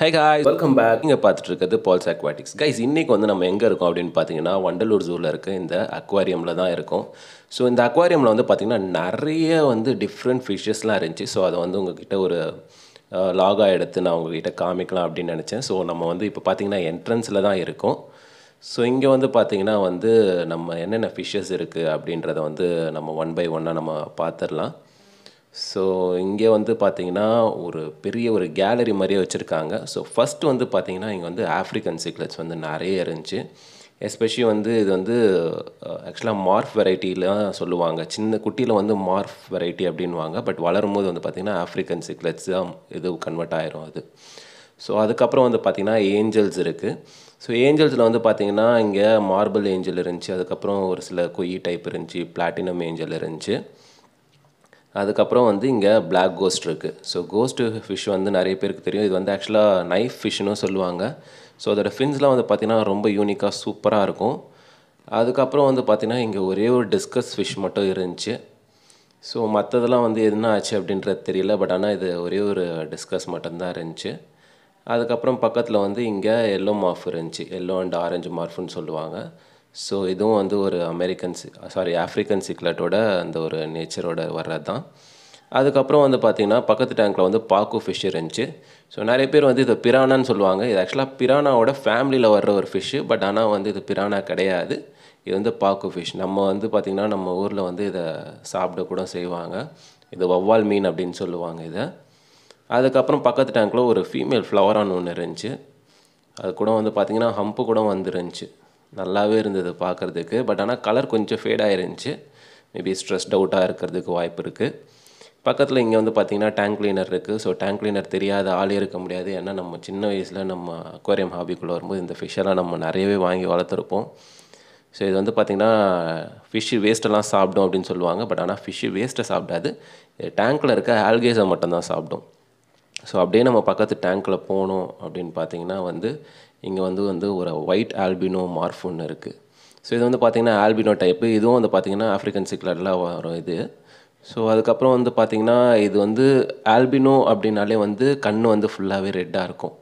high காய் welcome back இங்கே பார்த்துட்டு இருக்கிறது பால்ஸ் அக்வாட்டிக்ஸ் கைஸ் இன்னைக்கு வந்து நம்ம எங்கே இருக்கோம் அப்படின்னு பார்த்தீங்கன்னா வண்டலூர் ஜூவில் இருக்க இந்த அக்வாரியமில் தான் இருக்கும் ஸோ இந்த அக்வாரியமில் வந்து பார்த்திங்கன்னா நிறைய வந்து டிஃப்ரெண்ட் ஃபிஷ்ஷஸ்லாம் இருந்துச்சு ஸோ அதை வந்து உங்ககிட்ட ஒரு லாகாக எடுத்து நான் உங்ககிட்ட காமிக்கலாம் அப்படின்னு நினச்சேன் ஸோ நம்ம வந்து இப்போ பார்த்திங்கன்னா என்ட்ரன்ஸில் தான் இருக்கும் ஸோ இங்கே வந்து பார்த்திங்கன்னா வந்து நம்ம என்னென்ன ஃபிஷ்ஷஸ் இருக்குது அப்படின்றத வந்து நம்ம ஒன் பை ஒன்னாக நம்ம பார்த்துடலாம் ஸோ இங்கே வந்து பார்த்திங்கன்னா ஒரு பெரிய ஒரு கேலரி மாதிரியே வச்சுருக்காங்க ஸோ ஃபஸ்ட்டு வந்து பார்த்திங்கன்னா இங்கே வந்து ஆஃப்ரிக்கன் சிக்லெட்ஸ் வந்து நிறைய இருந்துச்சு எஸ்பெஷலி வந்து இது வந்து ஆக்சுவலாக மார்ஃப் வெரைட்டிலாம் சொல்லுவாங்க சின்ன குட்டியில் வந்து மார்ஃப் வெரைட்டி அப்படின்வாங்க பட் வளரும் போது வந்து பார்த்திங்கன்னா ஆஃப்ரிக்கன் சிக்லெட்ஸ் தான் இது கன்வெர்ட் ஆயிரும் அது ஸோ அதுக்கப்புறம் வந்து பார்த்திங்கன்னா ஏஞ்சல்ஸ் இருக்குது ஸோ ஏஞ்சல்ஸில் வந்து பார்த்திங்கன்னா இங்கே மார்பிள் ஏஞ்சல் இருந்துச்சு அதுக்கப்புறம் ஒரு சில கொய் டைப் இருந்துச்சு பிளாட்டினம் ஏஞ்சல் இருந்துச்சு அதுக்கப்புறம் வந்து இங்கே பிளாக் கோஸ்ட் இருக்குது ஸோ கோஸ்ட்டு ஃபிஷ் வந்து நிறைய பேருக்கு தெரியும் இது வந்து ஆக்சுவலாக நைஃப் ஃபிஷ்ஷுன்னு சொல்லுவாங்க ஸோ அதோடய ஃபின்ஸ்லாம் வந்து பார்த்திங்கன்னா ரொம்ப யூனிக்காக சூப்பராக இருக்கும் அதுக்கப்புறம் வந்து பார்த்திங்கன்னா இங்கே ஒரே ஒரு டிஸ்கஸ் ஃபிஷ் மட்டும் இருந்துச்சு ஸோ மற்றதெல்லாம் வந்து என்ன ஆச்சு அப்படின்றது தெரியல பட் ஆனால் இது ஒரே ஒரு டிஸ்கஸ் மட்டும்தான் இருந்துச்சு அதுக்கப்புறம் பக்கத்தில் வந்து இங்கே எல்லோ மார்ஃப் இருந்துச்சு எல்லோ அண்ட் ஆரஞ்சு மார்ஃப்னு சொல்லுவாங்க ஸோ இதுவும் வந்து ஒரு அமெரிக்கன் சாரி ஆஃப்ரிக்கன் சிக்லட்டோட அந்த ஒரு நேச்சரோட வர்றது தான் அதுக்கப்புறம் வந்து பார்த்திங்கன்னா பக்கத்து டேங்க்கில் வந்து பாக்கு ஃபிஷ் இருந்துச்சு ஸோ நிறைய பேர் வந்து இது பிரானான்னு சொல்லுவாங்க இது ஆக்சுவலாக பிரானாவோட ஃபேமிலியில் வர்ற ஒரு ஃபிஷ்ஷு பட் ஆனால் வந்து இது பிரானா கிடையாது இது வந்து பாக்கு ஃபிஷ் நம்ம வந்து பார்த்திங்கன்னா நம்ம ஊரில் வந்து இதை சாப்பிட கூட செய்வாங்க இது வவ்வால் மீன் அப்படின்னு சொல்லுவாங்க இதை அதுக்கப்புறம் பக்கத்து டேங்க்கில் ஒரு ஃபீமேல் ஃப்ளவரான்னு ஒன்று இருந்துச்சு அது கூட வந்து பார்த்திங்கன்னா ஹம்பு கூட வந்துருந்துச்சு நல்லாவே இருந்தது பார்க்குறதுக்கு பட் ஆனால் கலர் கொஞ்சம் ஃபேடாக இருந்துச்சு மேபி ஸ்ட்ரெஸ்ட் அவுட்டாக இருக்கிறதுக்கு வாய்ப்பு இருக்குது பக்கத்தில் இங்கே வந்து பார்த்திங்கன்னா டேங்க் கிளீனர் இருக்குது ஸோ டேங்க் கிளீனர் தெரியாத ஆளே இருக்க முடியாது ஏன்னா நம்ம சின்ன வயசில் நம்ம அக்வாரியம் ஹாபிக்குள்ளே வரும்போது இந்த ஃபிஷ்ஷெல்லாம் நம்ம நிறையவே வாங்கி வளர்த்துருப்போம் ஸோ இது வந்து பார்த்திங்கன்னா ஃபிஷ்ஷு வேஸ்ட்டெல்லாம் சாப்பிடும் அப்படின்னு சொல்லுவாங்க பட் ஆனால் ஃபிஷ்ஷு வேஸ்ட்டை சாப்பிடாது டேங்க்கில் இருக்க ஆல்கேஸை மட்டும்தான் சாப்பிடும் ஸோ அப்படியே நம்ம பக்கத்து டேங்க்கில் போகணும் அப்படின்னு பார்த்திங்கன்னா வந்து இங்கே வந்து வந்து ஒரு ஒயிட் ஆல்பினோ மார்ஃபுன்னு இருக்குது ஸோ இது வந்து பார்த்திங்கன்னா ஆல்பினோ டைப்பு இதுவும் வந்து பார்த்திங்கன்னா ஆஃப்ரிக்கன் சிக்லரில் வரும் இது ஸோ அதுக்கப்புறம் வந்து பார்த்திங்கன்னா இது வந்து ஆல்பினோ அப்படின்னாலே வந்து கண் வந்து ஃபுல்லாகவே ரெட்டாக இருக்கும்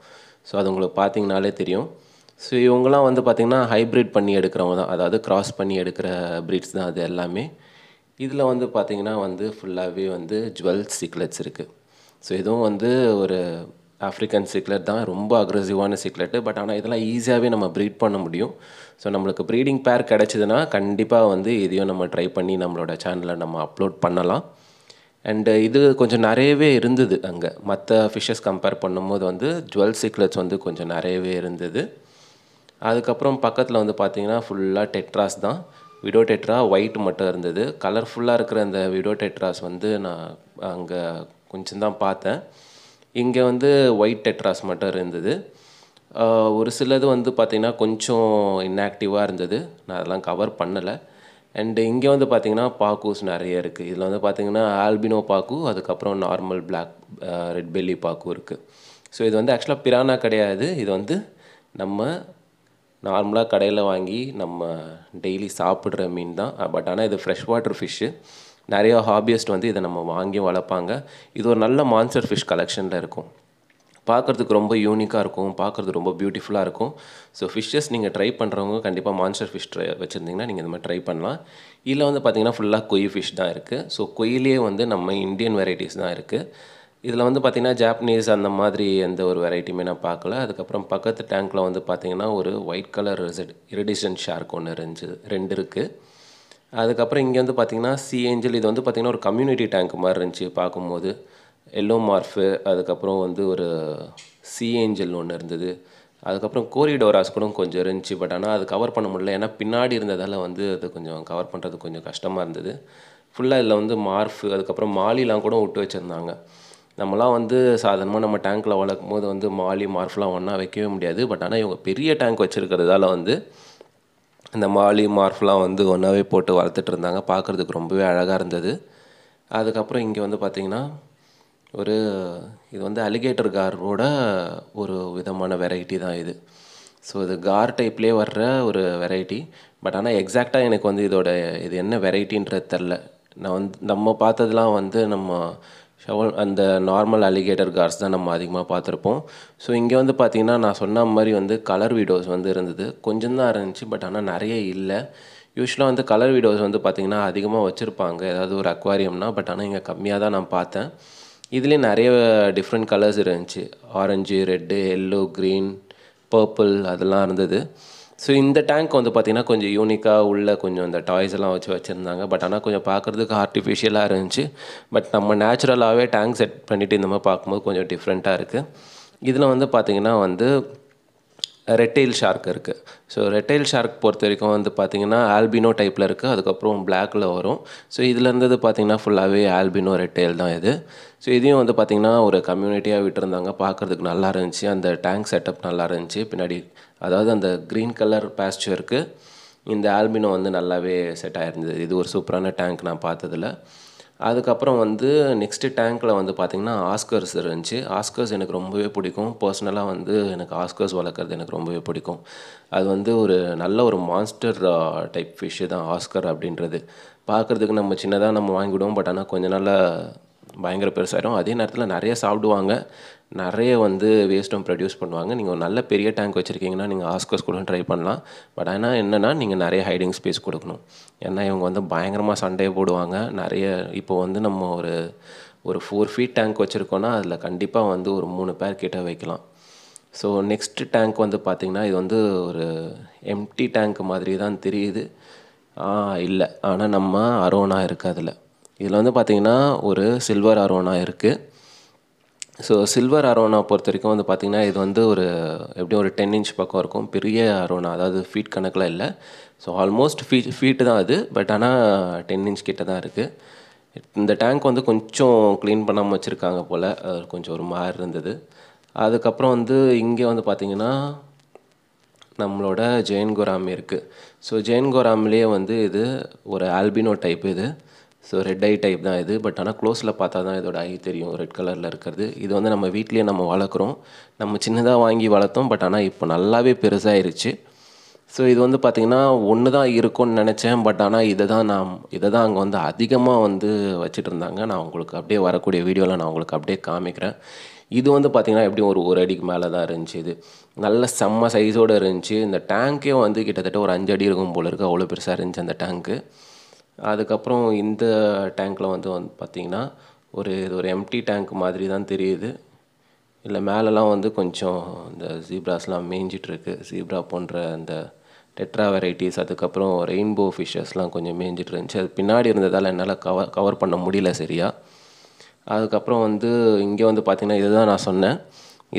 ஸோ அது உங்களுக்கு பார்த்திங்கனாலே தெரியும் ஸோ இவங்களாம் வந்து பார்த்திங்கன்னா ஹைப்ரிட் பண்ணி எடுக்கிறவங்க தான் அதாவது க்ராஸ் பண்ணி எடுக்கிற ப்ரீட்ஸ் தான் அது எல்லாமே இதில் வந்து பார்த்திங்கன்னா வந்து ஃபுல்லாகவே வந்து ஜுவல் சிக்லெட்ஸ் இருக்குது ஸோ இதுவும் வந்து ஒரு ஆஃப்ரிக்கன் சிக்லெட் தான் ரொம்ப அக்ரெசிவான சிக்லெட்டு பட் ஆனால் இதெல்லாம் ஈஸியாகவே நம்ம ப்ரீட் பண்ண முடியும் ஸோ நம்மளுக்கு ப்ரீடிங் பேர் கிடச்சிதுன்னா கண்டிப்பாக வந்து இதையும் நம்ம ட்ரை பண்ணி நம்மளோட சேனலில் நம்ம அப்லோட் பண்ணலாம் அண்டு இது கொஞ்சம் நிறையவே இருந்தது அங்கே மற்ற ஃபிஷ்ஷஸ் கம்பேர் பண்ணும்போது வந்து ஜுவல் சிக்லெட்ஸ் வந்து கொஞ்சம் நிறையவே இருந்தது அதுக்கப்புறம் பக்கத்தில் வந்து பார்த்திங்கன்னா ஃபுல்லாக டெட்ராஸ் தான் விடோ டெட்ரா ஒயிட் மட்டும் இருந்தது கலர்ஃபுல்லாக இருக்கிற அந்த விடோ டெட்ராஸ் வந்து நான் அங்கே கொஞ்சம் தான் பார்த்தேன் இங்கே வந்து ஒயிட் டெட்ராஸ் மட்டும் இருந்தது ஒரு சிலது வந்து பார்த்திங்கன்னா கொஞ்சம் இன்ஆக்டிவாக இருந்தது நான் அதெல்லாம் கவர் பண்ணலை அண்டு இங்கே வந்து பார்த்திங்கன்னா பாக்கூஸ் நிறைய இருக்குது இதில் வந்து பார்த்திங்கன்னா ஆல்பினோ பாக்கு அதுக்கப்புறம் நார்மல் பிளாக் ரெட் பெல்லி பாக்கு இருக்குது ஸோ இது வந்து ஆக்சுவலாக பிரானா கிடையாது இது வந்து நம்ம நார்மலாக கடையில் வாங்கி நம்ம டெய்லி சாப்பிட்ற மீன் தான் பட் ஆனால் இது ஃப்ரெஷ் வாட்டர் ஃபிஷ்ஷு நிறையா ஹாபியஸ்ட் வந்து இதை நம்ம வாங்கி வளர்ப்பாங்க இது ஒரு நல்ல மான்சர் ஃபிஷ் கலெக்ஷனில் இருக்கும் பார்க்குறதுக்கு ரொம்ப யூனிக்காக இருக்கும் பார்க்குறது ரொம்ப பியூட்டிஃபுல்லாக இருக்கும் ஸோ ஃபிஷ்ஷஸ் நீங்கள் ட்ரை பண்ணுறவங்க கண்டிப்பாக மான்ஸ்டர் ஃபிஷ் ட்ரை வச்சுருந்தீங்கன்னா நீங்கள் இந்த மாதிரி ட்ரை பண்ணலாம் இதில் வந்து பார்த்திங்கன்னா ஃபுல்லாக கொய் ஃபிஷ் தான் இருக்குது ஸோ கொயிலே வந்து நம்ம இந்தியன் வெரைட்டிஸ் தான் இருக்குது இதில் வந்து பார்த்திங்கன்னா ஜாப்பனீஸ் அந்த மாதிரி எந்த ஒரு வெரைட்டியுமே நான் பார்க்கல அதுக்கப்புறம் பக்கத்து டேங்க்கில் வந்து பார்த்திங்கன்னா ஒரு ஒயிட் கலர் ரிசட் இரிடிஷன் ஷார்க் ஒன்று இருந்துச்சு ரெண்டு இருக்குது அதுக்கப்புறம் இங்கே வந்து பார்த்திங்கன்னா சி ஏஞ்சல் இது வந்து பார்த்திங்கன்னா ஒரு கம்யூனிட்டி டேங்க் மாதிரி இருந்துச்சு பார்க்கும்போது எல்லோ மார்ஃபு அதுக்கப்புறம் வந்து ஒரு சி ஏஞ்சல் ஒன்று இருந்தது அதுக்கப்புறம் கோரிடோராஸ் கூட கொஞ்சம் இருந்துச்சு பட் ஆனால் அது கவர் பண்ண முடியல ஏன்னா பின்னாடி இருந்ததால் வந்து அது கொஞ்சம் கவர் பண்ணுறது கொஞ்சம் கஷ்டமாக இருந்தது ஃபுல்லாக இதில் வந்து மார்ஃபு அதுக்கப்புறம் மாலிலாம் கூட விட்டு வச்சுருந்தாங்க நம்மலாம் வந்து சாதாரணமாக நம்ம டேங்க்கில் வளர்க்கும் போது வந்து மாலி மார்ஃப்லாம் ஒன்றா வைக்கவே முடியாது பட் ஆனால் இவங்க பெரிய டேங்க் வச்சுருக்கிறதால வந்து இந்த மாலி மார்ஃப்லாம் வந்து ஒன்றாவே போட்டு வளர்த்துட்டு இருந்தாங்க பார்க்குறதுக்கு ரொம்பவே அழகாக இருந்தது அதுக்கப்புறம் இங்கே வந்து பார்த்திங்கன்னா ஒரு இது வந்து அலிகேட்டர் காரோட ஒரு விதமான வெரைட்டி தான் இது ஸோ இது கார் டைப்லேயே வர்ற ஒரு வெரைட்டி பட் ஆனால் எக்ஸாக்டாக எனக்கு வந்து இதோட இது என்ன வெரைட்டின்றது தெரில நான் வந்து நம்ம பார்த்ததுலாம் வந்து நம்ம ஷவல் அந்த நார்மல் அலிகேட்டர் கார்ஸ் தான் நம்ம அதிகமாக பார்த்துருப்போம் ஸோ இங்கே வந்து பார்த்திங்கன்னா நான் சொன்ன மாதிரி வந்து கலர் வீடியோஸ் வந்து இருந்தது கொஞ்சம் தான் இருந்துச்சு பட் ஆனால் நிறைய இல்லை யூஸ்வலாக வந்து கலர் வீடியோஸ் வந்து பார்த்திங்கன்னா அதிகமாக வச்சுருப்பாங்க ஏதாவது ஒரு அக்வாரியம்னா பட் ஆனால் இங்கே கம்மியாக தான் நான் பார்த்தேன் இதுலேயும் நிறைய டிஃப்ரெண்ட் கலர்ஸ் இருந்துச்சு orange red yellow green purple அதெல்லாம் இருந்தது ஸோ இந்த டேங்க் வந்து பார்த்திங்கன்னா கொஞ்சம் யூனிக்காக உள்ளே கொஞ்சம் இந்த டாய்ஸ் எல்லாம் வச்சு வச்சுருந்தாங்க பட் ஆனால் கொஞ்சம் பார்க்குறதுக்கு ஆர்டிஃபிஷியலாக இருந்துச்சு பட் நம்ம நேச்சுரலாகவே டேங்க் செட் பண்ணிவிட்டு இந்த மாதிரி பார்க்கும்போது கொஞ்சம் டிஃப்ரெண்ட்டாக இருக்குது இதில் வந்து பார்த்திங்கன்னா வந்து ரெட்டைல் ஷார்க் இருக்குது ஸோ ரெட்டைல் ஷார்க் பொறுத்த வரைக்கும் வந்து பார்த்திங்கன்னா ஆல்பினோ டைப்பில் இருக்குது அதுக்கப்புறம் பிளாக்கில் வரும் ஸோ இதில் இருந்தது பார்த்திங்கன்னா ஃபுல்லாகவே ஆல்பினோ ரெட்டைல் தான் இது ஸோ இதையும் வந்து பார்த்திங்கன்னா ஒரு கம்யூனிட்டியாக விட்டுருந்தாங்க பார்க்குறதுக்கு நல்லா இருந்துச்சு அந்த டேங்க் செட்டப் நல்லா இருந்துச்சு பின்னாடி அதாவது அந்த க்ரீன் கலர் பேஸ்டருக்கு இந்த ஆல்பினோ வந்து நல்லாவே செட் ஆகிருந்தது இது ஒரு சூப்பரான டேங்க் நான் பார்த்ததில் அதுக்கப்புறம் வந்து நெக்ஸ்ட்டு டேங்க்கில் வந்து பார்த்திங்கன்னா ஆஸ்கர்ஸ் இருந்துச்சு ஆஸ்கர்ஸ் எனக்கு ரொம்பவே பிடிக்கும் பர்சனலாக வந்து எனக்கு ஆஸ்கர்ஸ் வளர்க்குறது எனக்கு ரொம்பவே பிடிக்கும் அது வந்து ஒரு நல்ல ஒரு மான்ஸ்டர் டைப் ஃபிஷ்ஷு தான் ஆஸ்கர் அப்படின்றது பார்க்குறதுக்கு நம்ம சின்னதாக நம்ம வாங்கிவிடுவோம் பட் ஆனால் கொஞ்ச நாளாக பயங்கர பெருசாகிடும் அதே நேரத்தில் நிறைய சாப்பிடுவாங்க நிறைய வந்து வேஸ்ட்டும் ப்ரொடியூஸ் பண்ணுவாங்க நீங்கள் ஒரு நல்ல பெரிய டேங்க் வச்சுருக்கீங்கன்னா நீங்கள் ஆஸ்கர்ஸ் கூட ட்ரை பண்ணலாம் பட் ஆனால் என்னென்னா நீங்கள் நிறைய ஹைடிங் ஸ்பேஸ் கொடுக்கணும் ஏன்னா இவங்க வந்து பயங்கரமாக சண்டையை போடுவாங்க நிறைய இப்போ வந்து நம்ம ஒரு ஒரு ஃபோர் ஃபீட் டேங்க் வச்சுருக்கோன்னா அதில் கண்டிப்பாக வந்து ஒரு மூணு பேர் கிட்டே வைக்கலாம் ஸோ நெக்ஸ்ட்டு டேங்க் வந்து பார்த்திங்கன்னா இது வந்து ஒரு எம்டி டேங்க் மாதிரி தான் தெரியுது இல்லை ஆனால் நம்ம அரோனா இருக்குது அதில் இதில் வந்து பார்த்திங்கன்னா ஒரு சில்வர் அரோனா இருக்குது ஸோ சில்வர் அரோனா பொறுத்த வரைக்கும் வந்து பார்த்திங்கன்னா இது வந்து ஒரு எப்படியும் ஒரு டென் இன்ச் பக்கம் இருக்கும் பெரிய அரோனா அதாவது ஃபீட் கணக்கில் இல்லை ஸோ ஆல்மோஸ்ட் ஃபீட் ஃபீட்டு தான் அது பட் ஆனால் டென் இன்ச் கிட்ட தான் இருக்குது இந்த டேங்க் வந்து கொஞ்சம் க்ளீன் பண்ணாமல் வச்சுருக்காங்க போல் கொஞ்சம் ஒரு மாதிரி இருந்தது அதுக்கப்புறம் வந்து இங்கே வந்து பார்த்திங்கன்னா நம்மளோட ஜெயின் கோராமி இருக்குது ஸோ ஜெயின் கோராமிலேயே வந்து இது ஒரு ஆல்பினோ டைப் இது ஸோ ரெட் ஐ டைப் தான் இது பட் ஆனால் க்ளோஸில் பார்த்தா தான் இதோட ஐ தெரியும் ரெட் கலரில் இருக்கிறது இது வந்து நம்ம வீட்லேயே நம்ம வளர்க்குறோம் நம்ம சின்னதாக வாங்கி வளர்த்தோம் பட் ஆனால் இப்போ நல்லாவே பெருசாகிருச்சு ஸோ இது வந்து பார்த்திங்கன்னா ஒன்று தான் இருக்கும்னு நினச்சேன் பட் ஆனால் இதை தான் நான் இதை தான் அங்கே வந்து அதிகமாக வந்து வச்சுட்டு இருந்தாங்க நான் உங்களுக்கு அப்படியே வரக்கூடிய வீடியோவில் நான் உங்களுக்கு அப்படியே காமிக்கிறேன் இது வந்து பார்த்திங்கன்னா எப்படியும் ஒரு ஒரு அடிக்கு மேலே தான் இருந்துச்சு இது நல்ல செம்ம சைஸோடு இருந்துச்சு இந்த டேங்க்கே வந்து கிட்டத்தட்ட ஒரு அஞ்சு அடி இருக்கும் போல் இருக்குது அவ்வளோ பெருசாக இருந்துச்சு அந்த டேங்க்கு அதுக்கப்புறம் இந்த டேங்க்கில் வந்து வந்து பார்த்திங்கன்னா ஒரு இது ஒரு எம்டி டேங்க் மாதிரி தான் தெரியுது இல்லை மேலெலாம் வந்து கொஞ்சம் இந்த ஜீப்ராஸ்லாம் மேய்ஞ்சிட்ருக்கு ஜீப்ரா போன்ற அந்த டெட்ரா வெரைட்டிஸ் அதுக்கப்புறம் ரெயின்போ ஃபிஷ்ஷஸ்லாம் கொஞ்சம் மேய்ஞ்சிட்டு இருந்துச்சு அது பின்னாடி இருந்ததால் என்னால் கவர் கவர் பண்ண முடியல சரியா அதுக்கப்புறம் வந்து இங்கே வந்து பார்த்திங்கன்னா தான் நான் சொன்னேன்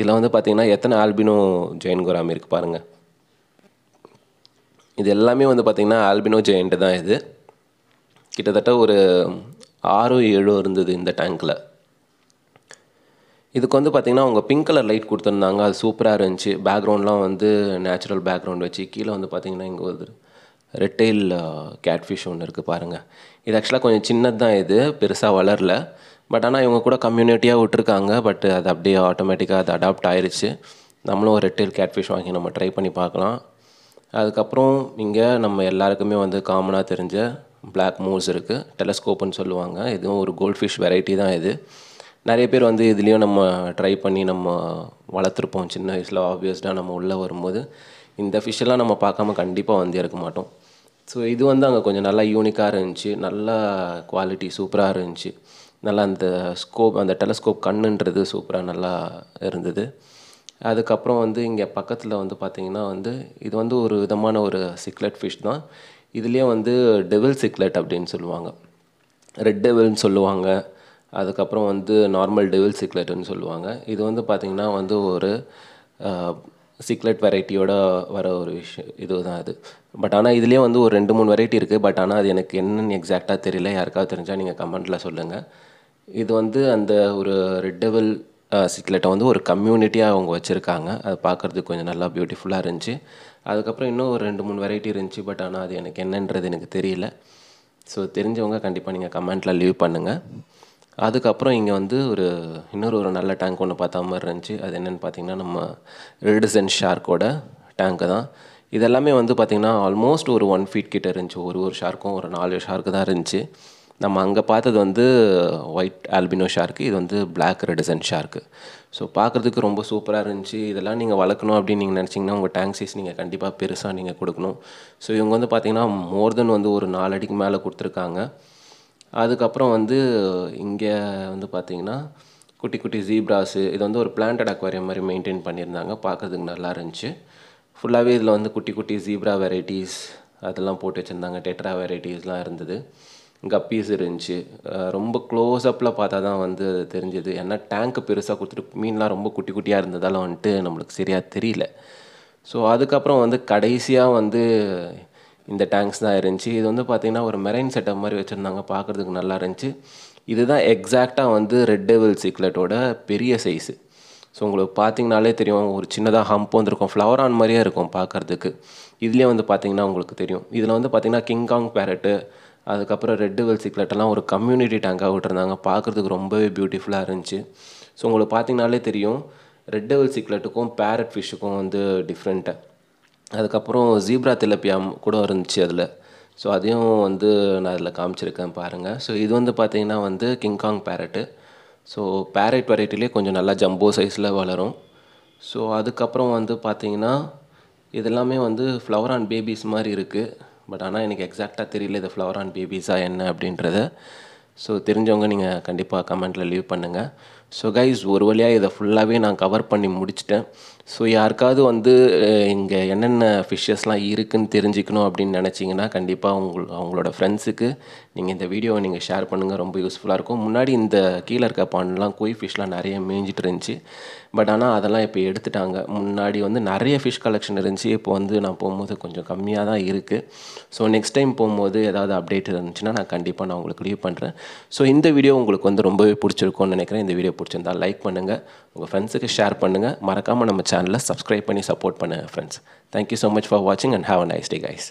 இதில் வந்து பார்த்திங்கன்னா எத்தனை ஆல்பினோ ஜெயின் குராமி இருக்குது பாருங்கள் இது எல்லாமே வந்து பார்த்திங்கன்னா ஆல்பினோ ஜெயின்ட்டு தான் இது கிட்டத்தட்ட ஒரு ஆறோ ஏழோ இருந்தது இந்த டேங்க்கில் இதுக்கு வந்து பார்த்திங்கன்னா அவங்க பிங்க் கலர் லைட் கொடுத்துருந்தாங்க அது சூப்பராக இருந்துச்சு பேக்ரவுண்ட்லாம் வந்து நேச்சுரல் பேக்ரவுண்ட் வச்சு கீழே வந்து பார்த்திங்கன்னா இங்கே ஒரு ரெட்டெயில் கேட்ஃபிஷ் ஒன்று இருக்குது பாருங்கள் இது ஆக்சுவலாக கொஞ்சம் சின்னது தான் இது பெருசாக வளரல பட் ஆனால் இவங்க கூட கம்யூனிட்டியாக விட்டுருக்காங்க பட் அது அப்படியே ஆட்டோமேட்டிக்காக அது அடாப்ட் ஆயிடுச்சு நம்மளும் ஒரு ரெட்டெயில் கேட்ஃபிஷ் வாங்கி நம்ம ட்ரை பண்ணி பார்க்கலாம் அதுக்கப்புறம் இங்கே நம்ம எல்லாருக்குமே வந்து காமனாக தெரிஞ்ச பிளாக் மூஸ் இருக்குது டெலஸ்கோப்புன்னு சொல்லுவாங்க இதுவும் ஒரு கோல்ட் ஃபிஷ் வெரைட்டி தான் இது நிறைய பேர் வந்து இதுலேயும் நம்ம ட்ரை பண்ணி நம்ம வளர்த்துருப்போம் சின்ன வயசில் ஆப்வியஸ்டாக நம்ம உள்ளே வரும்போது இந்த ஃபிஷ்ஷெல்லாம் நம்ம பார்க்காம கண்டிப்பாக வந்து இருக்க மாட்டோம் ஸோ இது வந்து அங்கே கொஞ்சம் நல்லா யூனிக்காக இருந்துச்சு நல்லா குவாலிட்டி சூப்பராக இருந்துச்சு நல்லா அந்த ஸ்கோப் அந்த டெலஸ்கோப் கண்ணுன்றது சூப்பராக நல்லா இருந்தது அதுக்கப்புறம் வந்து இங்கே பக்கத்தில் வந்து பார்த்திங்கன்னா வந்து இது வந்து ஒரு விதமான ஒரு சிக்லெட் ஃபிஷ் தான் இதுலேயும் வந்து டெவில் சிக்லெட் அப்படின்னு சொல்லுவாங்க ரெட் டெவில்னு சொல்லுவாங்க அதுக்கப்புறம் வந்து நார்மல் டெவில் சிக்லெட்னு சொல்லுவாங்க இது வந்து பார்த்திங்கன்னா வந்து ஒரு சிக்லெட் வெரைட்டியோட வர ஒரு விஷயம் இது தான் அது பட் ஆனால் இதுலேயும் வந்து ஒரு ரெண்டு மூணு வெரைட்டி இருக்குது பட் ஆனால் அது எனக்கு என்னென்னு எக்ஸாக்டாக தெரியல யாருக்காவது தெரிஞ்சால் நீங்கள் கமெண்ட்டில் சொல்லுங்கள் இது வந்து அந்த ஒரு ரெட் டெவில் சிக்லெட்டை வந்து ஒரு கம்யூனிட்டியாக அவங்க வச்சுருக்காங்க அது பார்க்குறதுக்கு கொஞ்சம் நல்லா பியூட்டிஃபுல்லாக இருந்துச்சு அதுக்கப்புறம் இன்னும் ஒரு ரெண்டு மூணு வெரைட்டி இருந்துச்சு பட் ஆனால் அது எனக்கு என்னன்றது எனக்கு தெரியல ஸோ தெரிஞ்சவங்க கண்டிப்பாக நீங்கள் கமெண்ட்டில் லீவ் பண்ணுங்கள் அதுக்கப்புறம் இங்கே வந்து ஒரு இன்னொரு ஒரு நல்ல டேங்க் ஒன்று பார்த்தா மாதிரி இருந்துச்சு அது என்னென்னு பார்த்தீங்கன்னா நம்ம ரெடிசன் ஷார்க்கோட டேங்க்கு தான் இதெல்லாமே வந்து பார்த்திங்கன்னா ஆல்மோஸ்ட் ஒரு ஒன் ஃபீட் கிட்டே இருந்துச்சு ஒரு ஒரு ஷார்க்கும் ஒரு நாலு ஷார்க்கு தான் இருந்துச்சு நம்ம அங்கே பார்த்தது வந்து ஒயிட் ஆல்பினோ ஷார்க்கு இது வந்து பிளாக் ரெடிசன் ஷார்க்கு ஸோ பார்க்குறதுக்கு ரொம்ப சூப்பராக இருந்துச்சு இதெல்லாம் நீங்கள் வளர்க்கணும் அப்படின்னு நீங்கள் நினச்சிங்கன்னா உங்கள் டேங்க் சைஸ் நீங்கள் கண்டிப்பாக பெருசாக நீங்கள் கொடுக்கணும் ஸோ இவங்க வந்து பார்த்திங்கன்னா மோர் தென் வந்து ஒரு நாலு அடிக்கு மேலே கொடுத்துருக்காங்க அதுக்கப்புறம் வந்து இங்கே வந்து பார்த்திங்கன்னா குட்டி குட்டி ஜீப்ராஸு இது வந்து ஒரு பிளான்டட் அக்வாரியம் மாதிரி மெயின்டைன் பண்ணியிருந்தாங்க பார்க்குறதுக்கு நல்லா இருந்துச்சு ஃபுல்லாகவே இதில் வந்து குட்டி குட்டி ஜீப்ரா வெரைட்டிஸ் அதெல்லாம் போட்டு வச்சுருந்தாங்க டெட்ரா வெரைட்டிஸ்லாம் இருந்தது கப்பீஸ் இருந்துச்சு ரொம்ப க்ளோஸ்அப்பில் பார்த்தா தான் வந்து அது தெரிஞ்சது ஏன்னா டேங்க்கு பெருசாக கொடுத்துட்டு மீன்லாம் ரொம்ப குட்டி குட்டியாக இருந்ததால் வந்துட்டு நம்மளுக்கு சரியாக தெரியல ஸோ அதுக்கப்புறம் வந்து கடைசியாக வந்து இந்த டேங்க்ஸ் தான் இருந்துச்சு இது வந்து பார்த்திங்கன்னா ஒரு மெரைன் செட்டப் மாதிரி வச்சுருந்தாங்க பார்க்குறதுக்கு நல்லா இருந்துச்சு இதுதான் எக்ஸாக்டாக வந்து ரெட் டெவில் சீக்லெட்டோட பெரிய சைஸு ஸோ உங்களுக்கு பார்த்தீங்கனாலே தெரியும் ஒரு சின்னதாக ஹம்ப் வந்துருக்கும் ஃப்ளவர் ஆன் மாதிரியே இருக்கும் பார்க்குறதுக்கு இதுலேயே வந்து பார்த்திங்கன்னா உங்களுக்கு தெரியும் இதில் வந்து பார்த்திங்கன்னா கிங்காங் பேரட்டு அதுக்கப்புறம் ரெட்டு வெல் சிக்லெட்டெல்லாம் ஒரு கம்யூனிட்டி டேங்காக விட்டுருந்தாங்க பார்க்குறதுக்கு ரொம்பவே பியூட்டிஃபுல்லாக இருந்துச்சு ஸோ உங்களுக்கு பார்த்தீங்கனாலே தெரியும் ரெட் வெல் சிக்லெட்டுக்கும் பேரட் ஃபிஷ்ஷுக்கும் வந்து டிஃப்ரெண்ட்டு அதுக்கப்புறம் ஜீப்ரா திலப்பியாம் கூட இருந்துச்சு அதில் ஸோ அதையும் வந்து நான் அதில் காமிச்சிருக்கேன் பாருங்கள் ஸோ இது வந்து பார்த்திங்கன்னா வந்து கிங்காங் பேரட்டு ஸோ பேரட் வெரைட்டிலே கொஞ்சம் நல்லா ஜம்போ சைஸில் வளரும் ஸோ அதுக்கப்புறம் வந்து பார்த்திங்கன்னா இதெல்லாமே வந்து ஃப்ளவர் அண்ட் பேபிஸ் மாதிரி இருக்குது பட் ஆனால் எனக்கு எக்ஸாக்டாக தெரியல இது ஃப்ளவர் ஆன் பேபிஸா என்ன அப்படின்றத ஸோ தெரிஞ்சவங்க நீங்கள் கண்டிப்பாக கமெண்ட்டில் லீவ் பண்ணுங்கள் ஸோ கைஸ் ஒரு வழியாக இதை ஃபுல்லாகவே நான் கவர் பண்ணி முடிச்சிட்டேன் ஸோ யாருக்காவது வந்து இங்கே என்னென்ன ஃபிஷ்ஷஸ்லாம் இருக்குதுன்னு தெரிஞ்சுக்கணும் அப்படின்னு நினச்சிங்கன்னா கண்டிப்பாக உங்கள் அவங்களோட ஃப்ரெண்ட்ஸுக்கு நீங்கள் இந்த வீடியோவை நீங்கள் ஷேர் பண்ணுங்கள் ரொம்ப யூஸ்ஃபுல்லாக இருக்கும் முன்னாடி இந்த கீழே இருக்க பாண்டெலாம் கோய் ஃபிஷ்லாம் நிறைய மேய்ஞ்சிட்டு இருந்துச்சு பட் ஆனால் அதெல்லாம் இப்போ எடுத்துட்டாங்க முன்னாடி வந்து நிறைய ஃபிஷ் கலெக்ஷன் இருந்துச்சு இப்போ வந்து நான் போகும்போது கொஞ்சம் கம்மியாக தான் இருக்குது ஸோ நெக்ஸ்ட் டைம் போகும்போது ஏதாவது அப்டேட் இருந்துச்சுன்னா நான் கண்டிப்பாக நான் உங்களுக்கு லீவ் பண்ணுறேன் ஸோ இந்த வீடியோ உங்களுக்கு வந்து ரொம்பவே பிடிச்சிருக்கும்னு நினைக்கிறேன் இந்த வீடியோ பிடிச்சிருந்தா லைக் பண்ணுங்கள் உங்கள் ஃப்ரெண்ட்ஸுக்கு ஷேர் பண்ணுங்கள் மறக்காமல் நம்ம சேனல் சேனலை சப்ஸ்கிரைப் பண்ணி சப்போர்ட் பண்ணுங்கள் friends thank you so much for வாட்சிங் and have a nice day guys